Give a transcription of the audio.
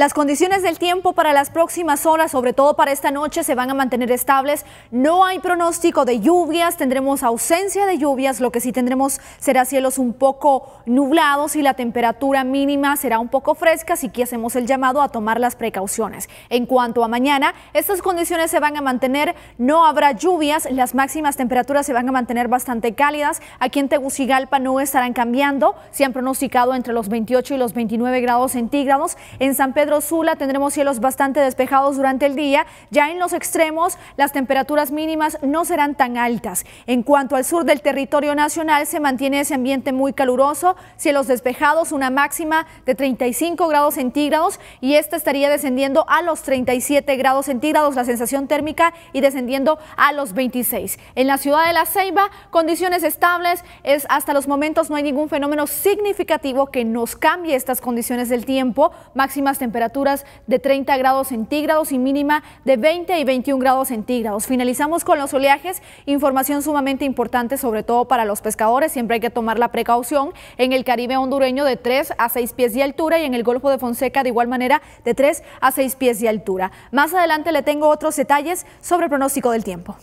Las condiciones del tiempo para las próximas horas, sobre todo para esta noche, se van a mantener estables. No hay pronóstico de lluvias, tendremos ausencia de lluvias, lo que sí tendremos será cielos un poco nublados y la temperatura mínima será un poco fresca, así que hacemos el llamado a tomar las precauciones. En cuanto a mañana, estas condiciones se van a mantener, no habrá lluvias, las máximas temperaturas se van a mantener bastante cálidas. Aquí en Tegucigalpa no estarán cambiando, se han pronosticado entre los 28 y los 29 grados centígrados. En San Pedro Sula tendremos cielos bastante despejados durante el día. Ya en los extremos, las temperaturas mínimas no serán tan altas. En cuanto al sur del territorio nacional, se mantiene ese ambiente muy caluroso, cielos despejados, una máxima de 35 grados centígrados y esta estaría descendiendo a los 37 grados centígrados la sensación térmica y descendiendo a los 26. En la ciudad de La Ceiba, condiciones estables, es hasta los momentos no hay ningún fenómeno significativo que nos cambie estas condiciones del tiempo, máximas temperaturas temperaturas de 30 grados centígrados y mínima de 20 y 21 grados centígrados. Finalizamos con los oleajes, información sumamente importante sobre todo para los pescadores, siempre hay que tomar la precaución en el Caribe hondureño de 3 a 6 pies de altura y en el Golfo de Fonseca de igual manera de 3 a 6 pies de altura. Más adelante le tengo otros detalles sobre el pronóstico del tiempo.